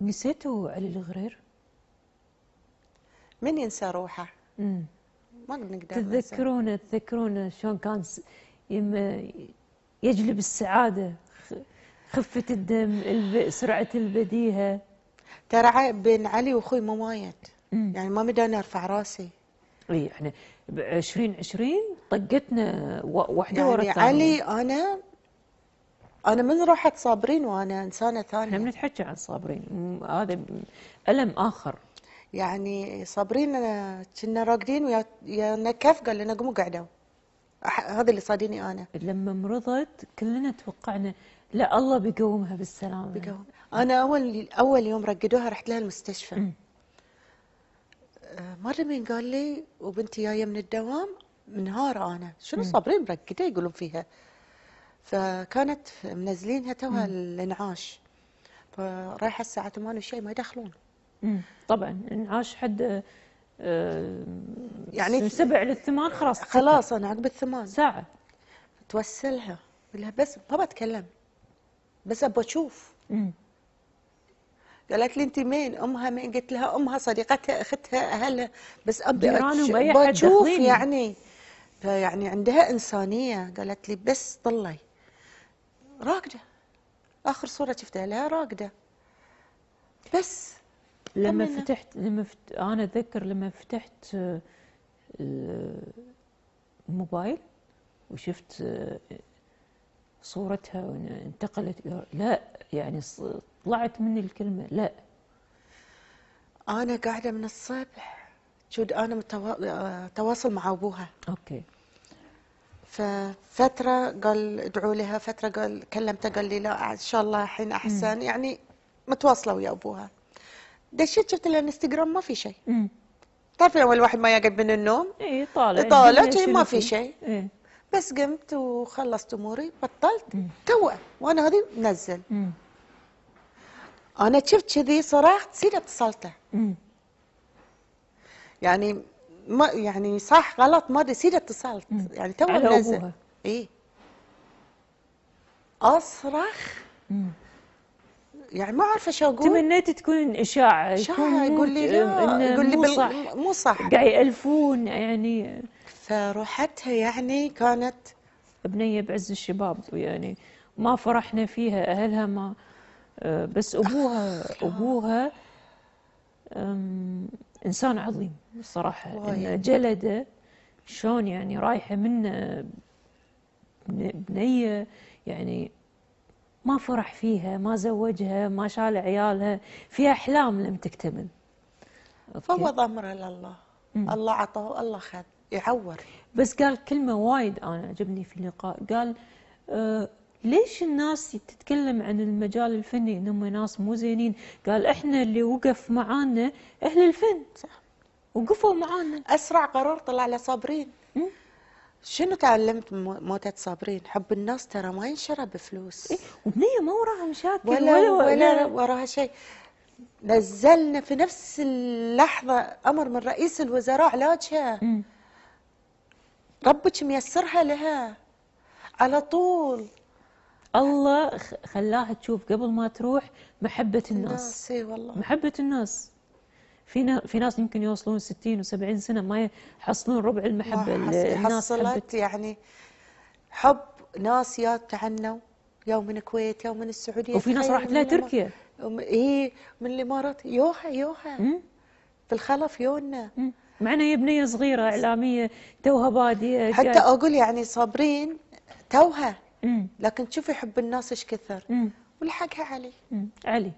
نسيتوا علي الغرير؟ من ينسى روحه؟ امم ما نقدر تذكرونه تذكرونه شلون كان يجلب السعاده خفه الدم سرعه البديهه ترى بين علي واخوي ما مايت يعني ما مداني ارفع راسي اي احنا ب 2020 طقتنا واحده يعني ورا الثانيه علي انا انا من راحت صابرين وانا انسانه ثانيه احنا بنتحكي عن صابرين هذا الم اخر يعني صابرين كنا راقدين ويا يا كف قال لنا قوموا قعدوا هذا اللي صادني انا لما مرضت كلنا توقعنا لا الله بيقومها بالسلامه بيقوم انا اول اول يوم رقدوها رحت لها المستشفى آه، مره من قال لي وبنتي جايه من الدوام منهار انا شنو صابرين مرقده يقولون فيها فكانت منزلينها توها الانعاش فرايحه الساعه 8 وشيء ما يدخلون طبعا انعاش حد آه يعني من سبع للثمان خلاص خلاص انا عقب الثمان ساعه توسلها قلت لها بس ما بتكلم بس ابى اشوف قالت لي انت مين امها مين قلت لها امها صديقتها اختها اهلها بس ابي اشوف يعني فيعني عندها انسانيه قالت لي بس طلي راقده اخر صوره شفتها لها راقده بس لما طمنا. فتحت لما فت... انا اتذكر لما فتحت الموبايل آه، آه، وشفت آه، صورتها انتقلت لا يعني طلعت مني الكلمه لا انا قاعده من الصبح شود انا متواصل مع ابوها اوكي ففتره قال ادعوا لها فتره قال كلمته قال لي لا ان شاء الله الحين احسن يعني متواصله ويا ابوها دشيت شفت الانستغرام ما في شيء تعرف لما الواحد ما يقعد من النوم اي طالع إيه، طالع ما في شيء إيه؟ بس قمت وخلصت اموري بطلت تو وانا هذه منزل انا شفت كذي صراحه تصير اتصلته يعني ما يعني صح غلط ما ادري سيدي اتصلت يعني تو نزل ايه اصرخ مم. يعني ما اعرف ايش اقول تمنيت تكون اشاعه اشاعه يقول لي لا يقول لي مو صح مو صح قاعد يالفون يعني فروحتها يعني كانت بنيه بعز الشباب يعني ما فرحنا فيها اهلها ما آه، بس ابوها ابوها انسان عظيم الصراحه ان جلده شلون يعني رايحه منه بنيه يعني ما فرح فيها ما زوجها ما شال عيالها في احلام لم تكتمل فوض امره لله الله عطاه الله خذ يعور بس قال كلمه وايد انا عجبني في اللقاء قال آه، ليش الناس تتكلم عن المجال الفني انهم ناس مو زينين قال احنا اللي وقف معانا اهل الفن صح وقفوا معانا اسرع قرار طلع لصابرين شنو تعلمت موتة صابرين حب الناس ترى ما ينشرى بفلوس إيه؟ وبنية ما وراها مشاكل ولا, ولا, ولا, ولا وراها شيء نزلنا في نفس اللحظة أمر من رئيس الوزراء علاجها ربك ميسرها لها على طول الله خلاها تشوف قبل ما تروح محبة الناس اي والله محبة الناس في في ناس يمكن يوصلون 60 و70 سنة ما يحصلون ربع المحبة اللي الناس حصلت يعني حب ناس يا تعنوا يا من الكويت يا من السعودية وفي ناس راحت لها تركيا هي من الامارات يوها يوها الخلف يونا معنا هي بنيه صغيره اعلاميه توها باديه حتى اقول يعني صابرين توها لكن تشوفي حب الناس ايش كثر ولحقها علي علي